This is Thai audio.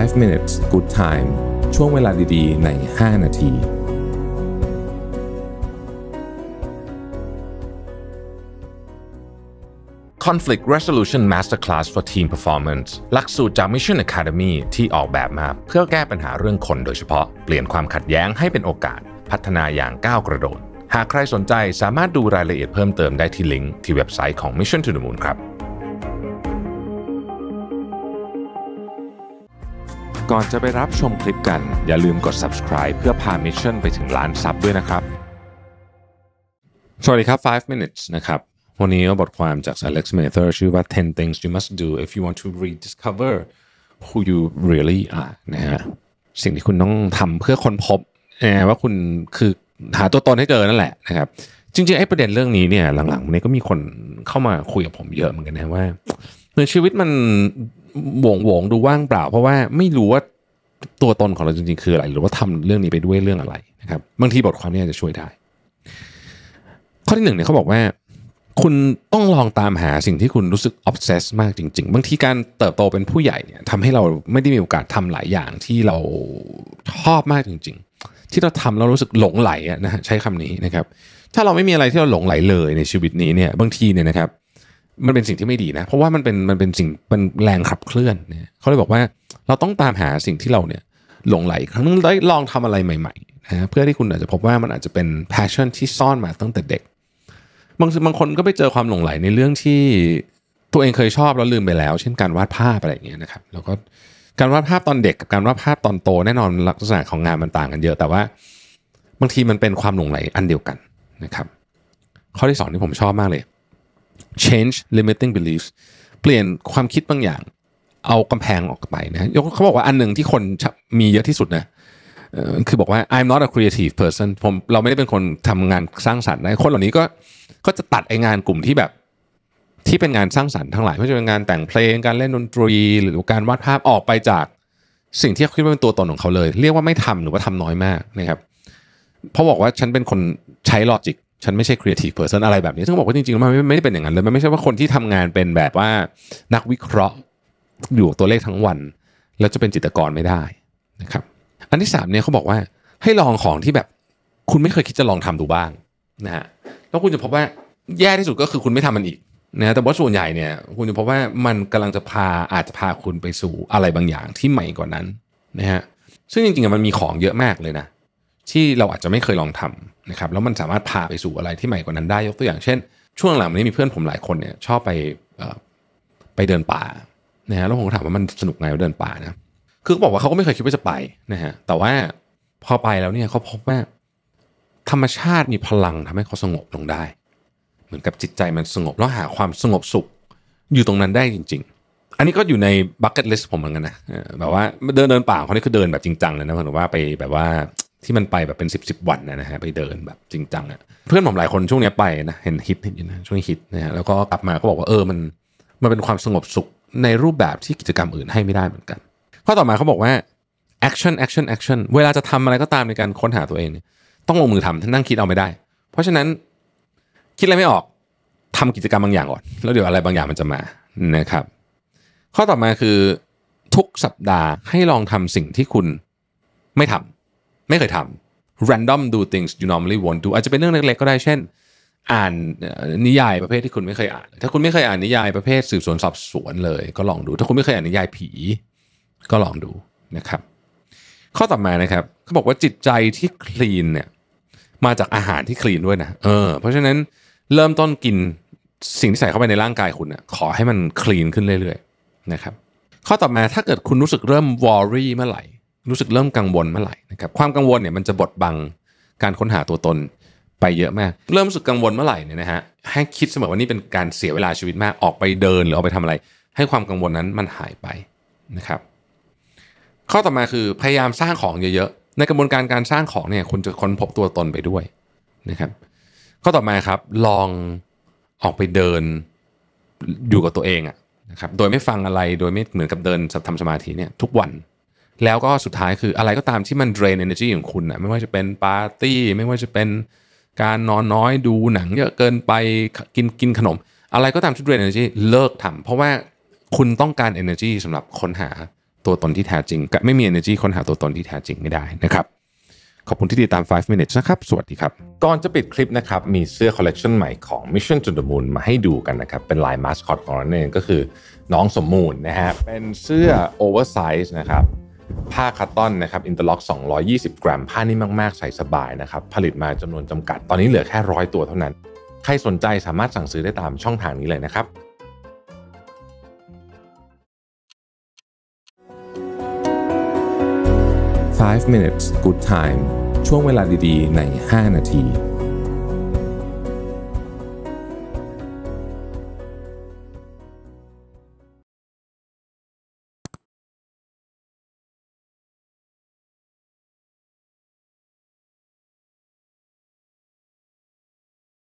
5 minutes good time ช่วงเวลาดีๆ ใน 5 นาที Conflict Resolution Masterclass for Team Performance หลักสูตรจาก Mission Academy ที่ออกแบบมาเพื่อแก้ปัญหาเรื่องคนโดยเฉพาะ เปลี่ยนความขัดแย้งให้เป็นโอกาส พัฒนาอย่างก้าวกระโดด หากใครสนใจสามารถดูรายละเอียดเพิ่มเติมได้ที่ลิงก์ที่เว็บไซต์ของ Mission to the Moon ครับก่อนจะไปรับชมคลิปกันอย่าลืมกด subscribe เพื่อพามิชชั่นไปถึงล้านซับด้วยนะครับสวัสดีครับ5 minutes นะครับวันนี้บทความจาก Alex m a t h e r ชื่อว่า 10 things you must do if you want to rediscover who you really are นะฮะสิ่งที่คุณต้องทำเพื่อค้นพบว่าคุณคือหาตัวตนให้เจอนั่นแหละนะครับจริงๆไอ้ประเด็นเรื่องนี้เนี่ยหลังๆนี้ก็มีคนเข้ามาคุยกับผมเยอะเหมือนกันนะว่าในชีวิตมันหวงๆวงดูว่างเปล่า เพราะว่าไม่รู้ว่าตัวตนของเราจริงๆ คืออะไร หรือว่าทำเรื่องนี้ไปด้วยเรื่องอะไรนะครับบางทีบทความนี้จะช่วยได้ข้อที่หนึ่งเนี่ยเขาบอกว่า คุณต้องลองตามหาสิ่งที่คุณรู้สึกออฟเซสมากจริง ๆ บางทีการเติบโตเป็นผู้ใหญ่เนี่ยทำให้เราไม่ได้มีโอกาสทำหลายอย่างที่เราชอบมากจริง ๆ ที่เราทำแล้วรู้สึกหลงไหลนะใช้คำนี้นะครับ ถ้าเราไม่มีอะไรที่เราหลงไหลเลยในชีวิตนี้เนี่ยบางทีเนี่ยนะครับมันเป็นสิ่งที่ไม่ดีนะเพราะว่ามันเป็นมันเป็นสิ่งเป็นแรงขับเคลื่อนเนี่ยเขาเลยบอกว่า เราต้องตามหาสิ่งที่เราเนี่ยหลงไหล ครั้งนึงได้ลองทำอะไรใหม่ๆนะเพื่อที่คุณอาจจะพบว่ามันอาจจะเป็น passion ที่ซ่อนมาตั้งแต่เด็กบางบางคนก็ไปเจอความหลงไหลในเรื่องที่ตัวเองเคยชอบแล้วลืมไปแล้ว เช่นการวาดภาพอะไรอย่างเงี้ยนะครับแล้วก็การวาดภาพตอนเด็ก กับการวาดภาพตอนโตแน่นอนลักษณะของงานมันต่างกันเยอะแต่ว่า บางทีมันเป็นความหลงไหลอันเดียวกันนะครับข้อที่สองที่ผมชอบมากเลย change limiting beliefs เปลี่ยนความคิดบางอย่าง เอากำแพงออกไปนะยกเขาบอกว่าอันหนึ่งที่คนมีเยอะที่สุดนะคือบอกว่า I'm not a creative person ผมเราไม่ได้เป็นคนทำงานสร้างสรรค์นะ คนเหล่านี้ก็ก็จะตัดไองานกลุ่มที่แบบที่เป็นงานสร้างสรรค์ทั้งหลายไม่ว่าจะเป็นงานแต่งเพลง การเล่นดนตรีหรือการวาดภาพออกไปจากสิ่งที่คิดว่าเป็นตัวตนของเขาเลย เรียกว่าไม่ทำหรือว่าทำน้อยมากนะครับเพราะบอกว่าฉันเป็นคนใช้ลอจิกฉันไม่ใช่ครีเอทีฟเพอร์ซันอะไรแบบนี้ซึ่งบอกว่าจริงๆมันไม่ได้เป็นอย่างนั้นเลยมัน ไม่ใช่ว่าคนที่ทำงานเป็นแบบว่า นักวิเคราะห์อยู่ตัวเลขทั้งวัน แล้วจะเป็นจิตกรไม่ได้นะครับ อันที่ 3 เนี่ยเขาบอกว่าให้ลองของที่แบบคุณไม่เคยคิดจะลองทำดูบ้างนะฮะ แล้วคุณจะพบว่าแย่ที่สุดก็คือคุณไม่ทำมันอีกนะแต่ว่าส่วนใหญ่เนี่ยคุณจะพบว่ามันกำลังจะพาอาจจะพาคุณไปสู่อะไรบางอย่างที่ใหม่กว่านั้นนะฮะ ซึ่งจริงๆมันมีของเยอะมากเลยนะที่เราอาจจะไม่เคยลองทำนะครับแล้วมันสามารถพาไปสู่อะไรที่ใหม่กว่านั้น ได้ยกตัวอย่างเช่น ช่วงหลังนี้มีเพื่อนผมหลายคนเนี่ยชอบไปไปเดินป่านะฮะแล้วผมถามว่ามันสนุกไงเดินป่านะคือบอกว่าเขาก็ไม่เคยคิดว่าจะไปนะฮะแต่ว่าพอไปแล้วเนี่ยเขาพบว่า ธรรมชาติมีพลังทำให้เขาสงบลงได้ เหมือนกับจิตใจมันสงบแล้วหาความสงบสุขอยู่ตรงนั้นได้จริง ๆ อันนี้ก็อยู่ในบัคเก็ตลิสต์ผมเหมือนกันนะแบบว่าเดินเดินป่าเขาเนี่ยคือเดินแบบจริงจังเลยนะผมือว่าไปแบบว่าที่มันไปแบบเป็นสิบสิบวันนะฮะไปเดินแบบจริงจังอะ่ะเพื่อนผมหลายคนช่วงนี้ไปนะเห็นฮิตอยูนนะช่วงฮิตนะฮะแล้วก็กลับมาก็บอกว่าเออมันมันเป็นความสงบสุขในรูปแบบที่กิจกรรมอื่นให้ไม่ได้เหมือนกัน ข้อต่อมาเขาบอกว่า action action action เวลาจะทำอะไรก็ตามในการค้นหาตัวเอง ต้องลงมือท่านั่งคิดเอาไม่ได้ เพราะฉะนั้นคิดอะไรไม่ออกทำกิจกรรมบางอย่างก่อน แล้วเดี๋ยวอะไรบางอย่างมันจะมานะครับข้อต่อมาคือทุกสัปดาห์ให้ลองทำสิ่งที่คุณไม่ทำไม่เคยทำ random do things you normally won't do อาจจะเป็นเรื่องเล็กๆก็ได้ เช่น อ่านนิยายประเภทที่คุณไม่เคยอ่านถ้าคุณไม่เคยอ่านนิยายประเภทสืบสวนสอบสวนเลย ก็ลองดู ถ้าคุณไม่เคยอ่านนิยายผี ก็ลองดูนะครับ ข้อต่อมานะครับเขาบอกว่าจิตใจที่คลีนเนี่ยมาจากอาหารที่คลีนด้วยนะเออเพราะฉะนั้นเริ่มต้นกินสิ่งที่ใส่เข้าไปในร่างกายคุณนะขอให้มันคลีนขึ้นเรื่อยๆนะครับ ข้อต่อมาถ้าเกิดคุณรู้สึกเริ่มวอรี่เมื่อไหร่รู้สึกเริ่มกังวลเมื่อไหร่นะครับ ความกังวลเนี่ยมันจะบดบัง การค้นหาตัวตน ไปเยอะมาก เริ่มรู้สึกกังวลเมื่อไหร่เนี่ยนะฮะให้คิดเสมอว่านี่เป็นการเสียเวลาชีวิตมากออกไปเดินหรือออกไปทำอะไร ให้ความกังวลนั้นมันหายไปนะครับข้อต่อมาคือพยายามสร้างของเยอะๆ ในกระบวนการการสร้างของเนี่ยคุณจะค้นพบตัวตนไปด้วยนะครับข้อต่อมาครับลองออกไปเดินอยู่กับตัวเองอะนะครับโดยไม่ฟังอะไรโดยไม่เหมือนกับเดินทำสมาธิเนี่ยทุกวันแล้วก็สุดท้ายคืออะไรก็ตามที่มัน drain energy ของคุณนะไม่ว่าจะเป็นปาร์ตี้ไม่ว่าจะเป็นการนอนน้อยดูหนังเยอะเกินไปกินกินขนม อะไรก็ตามที่ drain energy เลิกทำเพราะว่าคุณต้องการ energy สำหรับค้นหาตัวตนที่แท้จริงไม่มี energy ค้นหาตัวตนที่แท้จริง ไม่ได้นะครับ ขอบคุณที่ติดตาม 5 minutes นะครับ สวัสดีครับ ก่อนจะปิดคลิปนะครับ มีเสื้อคอลเลกชันใหม่ของ Mission to the Moon มาให้ดูกันนะครับ เป็นลายมาสคอตของเราเองก็คือน้องสมมูลนะฮะเป็นเสื้อโอเวอร์ไซส์นะครับผ้าคัตตอนนะครับอินเตอร์ล็อก 220 กรัมผ้านี่มมาก ๆ ใส่สบายนะครับ ผลิตมาจำนวนจำกัด ตอนนี้เหลือแค่ร้อยตัวเท่านั้น ใครสนใจสามารถสั่งซื้อได้ตามช่องทางนี้เลยนะครับ five minutes good time ช่วงเวลาดีๆ ใน 5 นาที